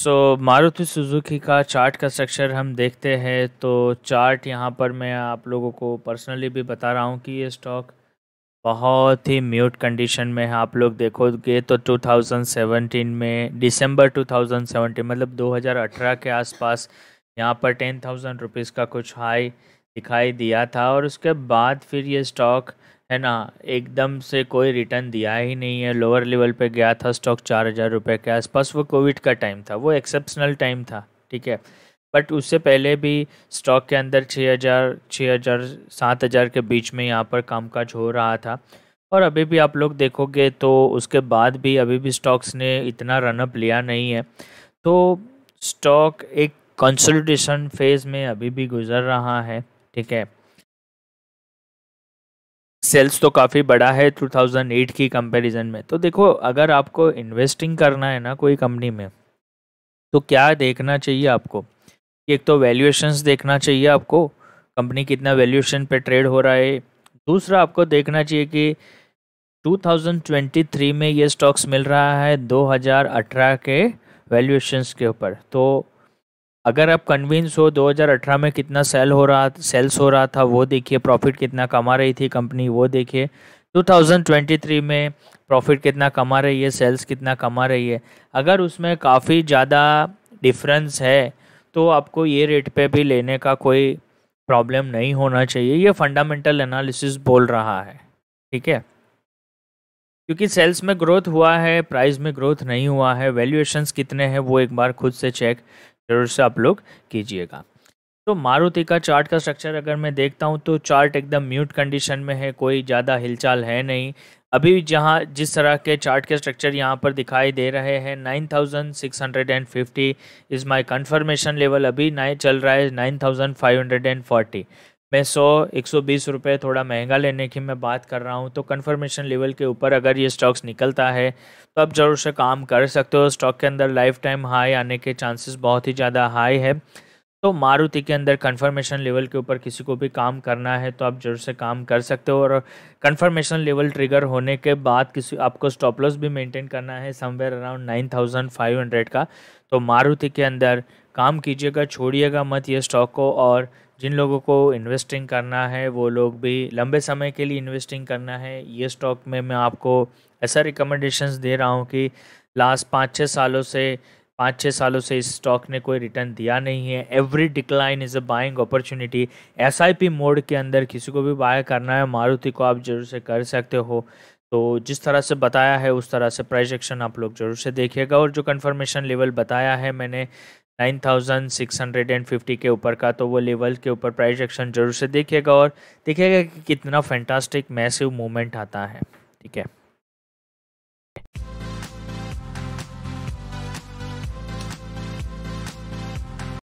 सो Maruti Suzuki का chart का structure हम देखते हैं तो चार्ट यहाँ पर मैं आप लोगों को पर्सनली भी बता रहा हूँ कि ये स्टॉक बहुत ही म्यूट कंडीशन में है आप लोग देखोगे तो 2017 में दिसंबर 2017 मतलब 2018 के आसपास यहाँ पर टेन थाउजेंड रुपीज़ का कुछ हाई दिखाई दिया था और उसके बाद फिर ये स्टॉक है ना एकदम से कोई रिटर्न दिया ही नहीं है लोअर लेवल पे गया था स्टॉक चार हज़ार रुपये के आसपास वो कोविड का टाइम था वो एक्सेप्शनल टाइम था ठीक है बट उससे पहले भी स्टॉक के अंदर छः हज़ार छः हज़ार सात हज़ार के बीच में यहाँ पर कामकाज हो रहा था और अभी भी आप लोग देखोगे तो उसके बाद भी अभी भी स्टॉक्स ने इतना रनअप लिया नहीं है तो स्टॉक एक कंसल्टेशन फेज़ में अभी भी गुजर रहा है ठीक है सेल्स तो काफ़ी बड़ा है 2008 की कंपैरिजन में तो देखो अगर आपको इन्वेस्टिंग करना है ना कोई कंपनी में तो क्या देखना चाहिए आपको एक तो वैल्यूएशंस देखना चाहिए आपको कंपनी कितना वैल्यूएशन पे ट्रेड हो रहा है दूसरा आपको देखना चाहिए कि 2023 में ये स्टॉक्स मिल रहा है 2018 के वैल्यूएशंस के ऊपर तो अगर आप कन्विंस हो 2018 में कितना सेल हो रहा सेल्स हो रहा था वो देखिए प्रॉफिट कितना कमा रही थी कंपनी वो देखिए 2023 में प्रॉफिट कितना कमा रही है सेल्स कितना कमा रही है अगर उसमें काफ़ी ज़्यादा डिफरेंस है तो आपको ये रेट पे भी लेने का कोई प्रॉब्लम नहीं होना चाहिए ये फंडामेंटल एनालिसिस बोल रहा है ठीक है क्योंकि सेल्स में ग्रोथ हुआ है प्राइस में ग्रोथ नहीं हुआ है वैल्यूएशंस कितने हैं वो एक बार खुद से चेक ज़रूर से आप लोग कीजिएगा तो मारुति का चार्ट का स्ट्रक्चर अगर मैं देखता हूँ तो चार्ट एकदम म्यूट कंडीशन में है कोई ज़्यादा हिलचाल है नहीं अभी जहाँ जिस तरह के चार्ट के स्ट्रक्चर यहाँ पर दिखाई दे रहे हैं nine thousand six hundred and fifty is my confirmation level अभी नए चल रहा है nine thousand five hundred and forty मैं सौ एक सौ बीस रुपये थोड़ा महंगा लेने की मैं बात कर रहा हूँ तो कन्फर्मेशन लेवल के ऊपर अगर ये स्टॉक्स निकलता है तो आप ज़रूर से काम कर सकते हो स्टॉक के अंदर लाइफ टाइम हाई आने के चांसेस बहुत ही ज़्यादा हाई है तो मारुति के अंदर कन्फर्मेशन लेवल के ऊपर किसी को भी काम करना है तो आप जरूर से काम कर सकते हो और कन्फर्मेशन लेवल ट्रिगर होने के बाद किसी आपको स्टॉप लॉस भी मेंटेन करना है somewhere around nine thousand five hundred का तो मारुति के अंदर काम कीजिएगा छोड़िएगा मत ये स्टॉक को और जिन लोगों को इन्वेस्टिंग करना है वो लोग भी लंबे समय के लिए इन्वेस्टिंग करना है ये स्टॉक में मैं आपको ऐसा रिकमेंडेशंस दे रहा हूँ कि लास्ट पाँच छः सालों से पाँच छः सालों से इस स्टॉक ने कोई रिटर्न दिया नहीं है every decline is a buying opportunity S mode के अंदर किसी को भी बाय करना है मारुति को आप जरूर से कर सकते हो तो जिस तरह से बताया है उस तरह से प्राइजेक्शन आप लोग जरूर से देखिएगा और जो कन्फर्मेशन लेवल बताया है मैंने 9650 के ऊपर का तो वो लेवल के ऊपर प्राइस एक्शन जरूर से देखिएगा और देखिएगा कि कितना फैंटास्टिक मैसिव मूवमेंट आता है ठीक है